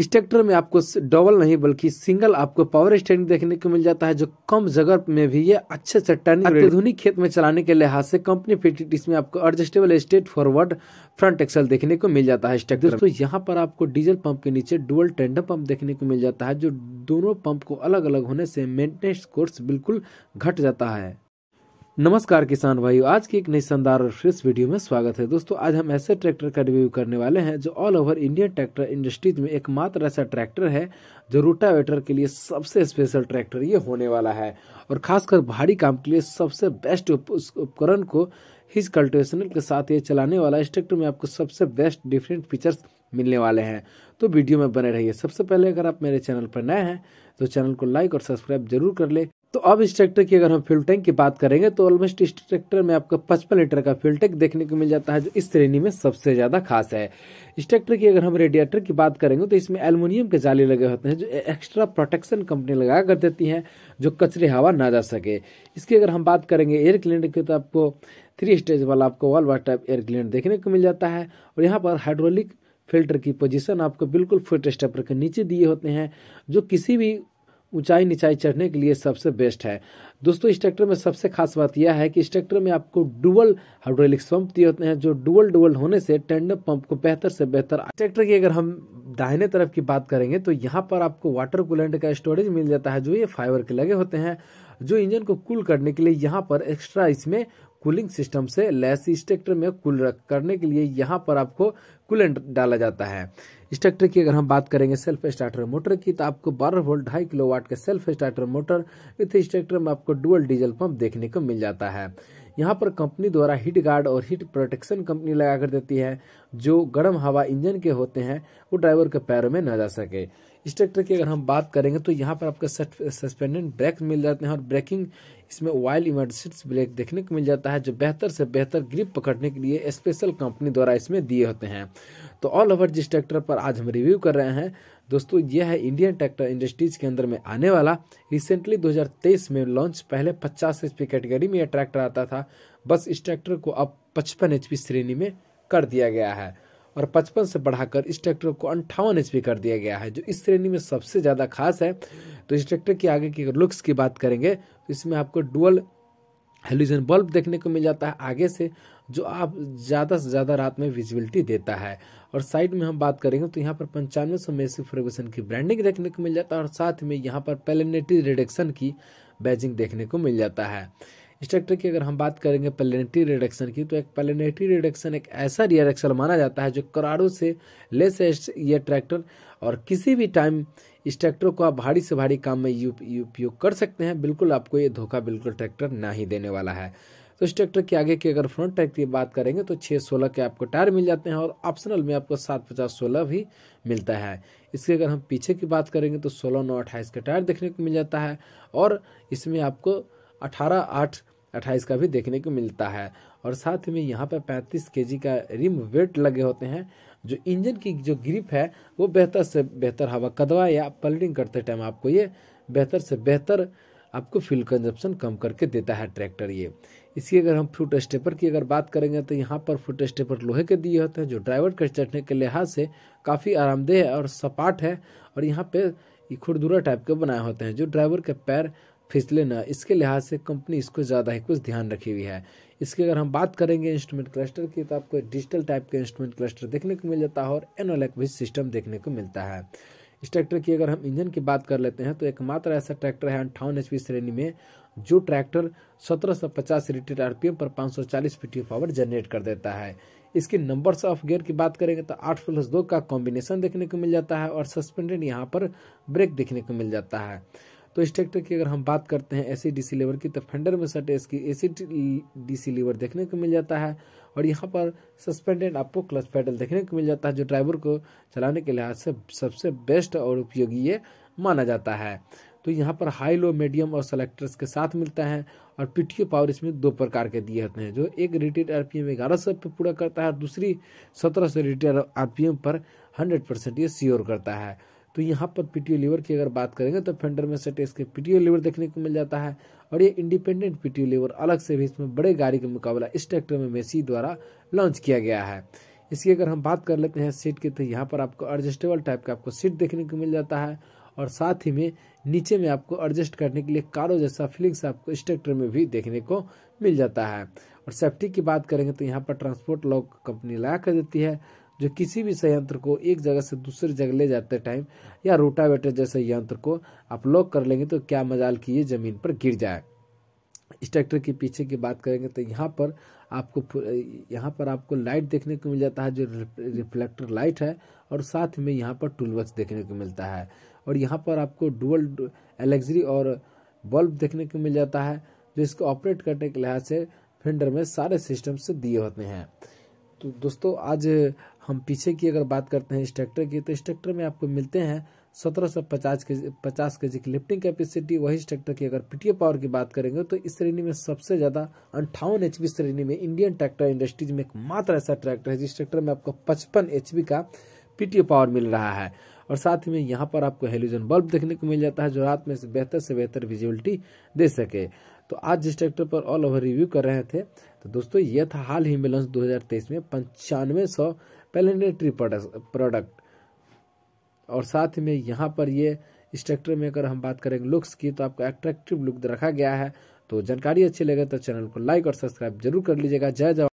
इस ट्रैक्टर में आपको डबल नहीं बल्कि सिंगल आपको पावर स्टैंड देखने को मिल जाता है जो कम जगह में भी ये अच्छे से टर्निंग अत्याधुनिक खेत में चलाने के लिहाज से कंपनी फिटेड इसमें आपको adjustable state forward front axle देखने को मिल जाता है इस दोस्तों यहाँ पर आपको डीजल पंप के नीचे डुअल टेंडम पंप देखने को मिल जाता है जो दोनों पंप को अलग अलग होने से मेंटेनेंस कोर्स बिल्कुल घट जाता है नमस्कार किसान भाइयों आज की एक नई शानदार और फ्रेश वीडियो में स्वागत है दोस्तों आज हम ऐसे ट्रैक्टर का रिव्यू करने वाले हैं जो all over Indian tractor industries में एकमात्र ऐसा ट्रैक्टर है जो रोटावेटर के लिए सबसे स्पेशल ट्रैक्टर ये होने वाला है और खासकर भारी काम के लिए सबसे बेस्ट उपकरण को हिज कल्टिवेशनल के साथ ये चलाने वाला इस ट्रैक्टर में आपको सबसे बेस्ट डिफरेंट फीचर्स मिलने वाले हैं तो वीडियो में बने रहिए सबसे पहले अगर आप मेरे चैनल पर नए हैं तो चैनल को लाइक और सब्सक्राइब जरूर कर ले तो अब इस ट्रैक्टर की अगर हम फ्यूल टैंक की बात करेंगे तो ऑलमोस्ट इस ट्रैक्टर में आपको 55 लीटर का फ्यूल टैंक देखने को मिल जाता है जो इस श्रेणी में सबसे ज़्यादा खास है इस ट्रैक्टर की अगर हम रेडिएटर की बात करेंगे तो इसमें एल्युमिनियम के जाले लगे होते हैं जो एक्स्ट्रा प्रोटेक्शन कंपनी लगा कर देती है जो कचरे हवा ना जा सके इसकी अगर हम बात करेंगे एयर क्लीनर की तो आपको थ्री स्टेज वाला आपको wall water type air cleaner देखने को मिल जाता है और यहाँ पर हाइड्रोलिक फिल्टर की पोजीशन आपको बिल्कुल फुट स्टेपर के नीचे दिए होते हैं जो किसी भी ऊंचाई निचाई चढ़ने के लिए सबसे बेस्ट है दोस्तों इस ट्रैक्टर में सबसे खास बात यह है कि इस ट्रैक्टर में आपको डुअल हाइड्रोलिक पंप दिए होते हैं जो डुअल डुअल होने से टेंडर पंप को बेहतर से बेहतर ट्रैक्टर की अगर हम दाहिने तरफ की बात करेंगे तो यहाँ पर आपको वाटर कूलेंट का स्टोरेज मिल जाता है जो ये फाइबर के लगे होते हैं जो इंजन को कूल करने के लिए यहाँ पर एक्स्ट्रा इसमें कूलिंग सिस्टम से लैस स्ट्रक्चर में कूल करने के लिए यहाँ पर आपको कूलेंट डाला जाता है स्ट्रक्चर की अगर हम बात करेंगे सेल्फ स्टार्टर मोटर की तो आपको बारह वोल्ट ढाई किलो वाट के self starter motor with tractor में आपको डुअल डीजल पंप देखने को मिल जाता है यहाँ पर कंपनी द्वारा हीट गार्ड और हीट प्रोटेक्शन कंपनी लगा कर देती है जो गर्म हवा इंजन के होते हैं वो ड्राइवर के पैरों में न जा सके इस ट्रैक्टर की अगर हम बात करेंगे तो यहाँ पर आपको सस्पेंडेंट ब्रेक मिल जाते हैं और ब्रेकिंग इसमें वाइल इमरजेंसी ब्रेक देखने को मिल जाता है जो बेहतर से बेहतर ग्रिप पकड़ने के लिए स्पेशल कंपनी द्वारा इसमें दिए होते हैं तो ऑल ओवर जिस ट्रैक्टर पर आज हम रिव्यू कर रहे हैं दोस्तों यह है इंडियन ट्रैक्टर इंडस्ट्रीज के अंदर में आने वाला रिसेंटली 2023 में लॉन्च पहले 50 एच कैटेगरी में यह ट्रैक्टर आता था बस इस ट्रैक्टर को अब पचपन एच श्रेणी में कर दिया गया है और 55 से बढ़ाकर इस ट्रैक्टर को अंठावन एच कर दिया गया है जो इस श्रेणी में सबसे ज़्यादा खास है तो इस ट्रैक्टर के आगे की लुक्स की बात करेंगे तो इसमें आपको डुअल हेलिजन बल्ब देखने को मिल जाता है आगे से जो आप ज़्यादा से ज़्यादा रात में विजिबिलिटी देता है और साइड में हम बात करेंगे तो यहाँ पर पंचानवे सौ मेसी फ्रेगुसन की ब्रांडिंग देखने को मिल जाता है और साथ में यहाँ पर पेलेनेटी रिडक्शन की बैजिंग देखने को मिल जाता है स्ट्रक्चर की अगर हम बात करेंगे पेलेनेटी रिडक्शन की तो एक पेलेनेटी रिडक्शन एक ऐसा रिएक्शन माना जाता है जो कराड़ों से लेस ये ट्रैक्टर और किसी भी टाइम इस ट्रैक्टर को आप भारी से भारी काम में उपयोग कर सकते हैं बिल्कुल आपको ये धोखा बिल्कुल ट्रैक्टर ना ही देने वाला है तो इस ट्रैक्टर के आगे की अगर फ्रंट टायर की बात करेंगे तो छः सोलह के आपको टायर मिल जाते हैं और ऑप्शनल में आपको सात पचास सोलह भी मिलता है इसके अगर हम पीछे की बात करेंगे तो सोलह नौ अट्ठाईस का टायर देखने को मिल जाता है और इसमें आपको अठारह आठ अट्ठाईस का भी देखने को मिलता है और साथ में यहाँ पर पैंतीस के का रिम वेट लगे होते हैं जो इंजन की जो ग्रिप है वो बेहतर से बेहतर हवा कदवा या पलटिंग करते टाइम आपको ये बेहतर से बेहतर आपको फ्यूल कंजप्शन कम करके देता है ट्रैक्टर ये इसकी अगर हम फ्रूट स्टेपर की अगर बात करेंगे तो यहाँ पर फ्रूट स्टेपर लोहे के दिए होते हैं जो ड्राइवर के चढ़ने के लिहाज से काफ़ी आरामदेह और सपाट है और यहाँ पे खुरदुरा टाइप के बनाए होते हैं जो ड्राइवर के पैर फिसले ना इसके लिहाज से कंपनी इसको ज़्यादा ही कुछ ध्यान रखी हुई है इसकी अगर हम बात करेंगे इंस्ट्रूमेंट क्लस्टर की तो आपको डिजिटल टाइप के इंस्ट्रूमेंट क्लस्टर देखने को मिल जाता है और एनोलैक भी सिस्टम देखने को मिलता है इस ट्रैक्टर की अगर हम इंजन की बात कर लेते हैं तो एकमात्र ऐसा ट्रैक्टर है अंठावन एच श्रेणी में जो ट्रैक्टर 1750 पी एम पर 540 पीटी पावर जनरेट कर देता है इसके नंबर्स ऑफ गियर की बात करेंगे तो आठ प्लस दो का कॉम्बिनेशन देखने को मिल जाता है और सस्पेंडेड यहाँ पर ब्रेक देखने को मिल जाता है तो ट्रैक्टर की अगर हम बात करते हैं डी डीसी लीवर की तो फेंडर में सटे इसकी डी डीसी लीवर देखने को मिल जाता है और यहाँ पर सस्पेंडेड आपको क्लच पैडल देखने को मिल जाता है जो ड्राइवर को चलाने के लिहाज से सबसे बेस्ट और उपयोगी ये माना जाता है तो यहाँ पर हाई लो मीडियम और सेलेक्टर्स के साथ मिलता है और पीटीओ पावर इसमें दो प्रकार के दिए होते हैं जो एक रिटेड आर पी एम ग्यारह सौ पर पूरा करता है और दूसरी सत्रह सौ रिटेड आर पी एम पर हंड्रेड परसेंट ये सियोर करता है तो यहाँ पर पीटीओ लीवर की अगर बात करेंगे तो फेंडर में सेट इसके पीटीओ लीवर देखने को मिल जाता है और ये इंडिपेंडेंट पीटीओ लीवर अलग से भी इसमें बड़े गाड़ी के मुकाबला इस ट्रैक्टर में मेसी द्वारा लॉन्च किया गया है इसकी अगर हम बात कर लेते हैं सीट की तो यहाँ पर आपको एडजस्टेबल टाइप का आपको सीट देखने को मिल जाता है और साथ ही में नीचे में आपको एडजस्ट करने के लिए कारो जैसा फीलिंग्स आपको इस ट्रैक्टर में भी देखने को मिल जाता है और सेफ्टी की बात करेंगे तो यहाँ पर ट्रांसपोर्ट लॉक कंपनी लाया कर देती है जो किसी भी संयंत्र को एक जगह से दूसरी जगह ले जाते टाइम या रोटावेटर जैसे यंत्र को आप लॉक कर लेंगे तो क्या मजाल की ये ज़मीन पर गिर जाए इस ट्रैक्टर के पीछे की बात करेंगे तो यहाँ पर आपको यहाँ पर आपको लाइट देखने को मिल जाता है जो रिफ्लेक्टर लाइट है और साथ में यहाँ पर टूल देखने को मिलता है और यहाँ पर आपको डुअल एलेक्जरी और बल्ब देखने को मिल जाता है जो इसको ऑपरेट करने के लिहाज से फेंडर में सारे सिस्टम से दिए होते हैं तो दोस्तों आज हम पीछे की अगर बात करते हैं इस ट्रैक्टर की तो इस ट्रैक्टर में आपको मिलते हैं सत्रह सौ पचास के पचास के जी की लिफ्टिंग कैपेसिटी वही ट्रैक्टर की अगर पीटीए पावर की बात करेंगे तो इस श्रेणी में सबसे ज़्यादा अंठावन एच श्रेणी में इंडियन ट्रैक्टर इंडस्ट्रीज में एकमात्र ऐसा ट्रैक्टर है जिस ट्रैक्टर में आपको पचपन एच का पीटीए पावर मिल रहा है और साथ ही में यहाँ पर आपको हेलोजन बल्ब देखने को मिल जाता है जो रात में बेहतर से बेहतर विजिबिलिटी दे सके तो आज जिस ट्रैक्टर पर ऑल ओवर रिव्यू कर रहे थे तो दोस्तों यह था हाल ही में लॉन्च तेईस में पंचानवे सौ पैलेनेटरी प्रोडक्ट और साथ में यहाँ पर ये स्ट्रक्चर में अगर हम बात करेंगे लुक्स की तो आपको एट्रैक्टिव लुक रखा गया है तो जानकारी अच्छी लगे तो चैनल को लाइक और सब्सक्राइब जरूर कर लीजिएगा जय जवान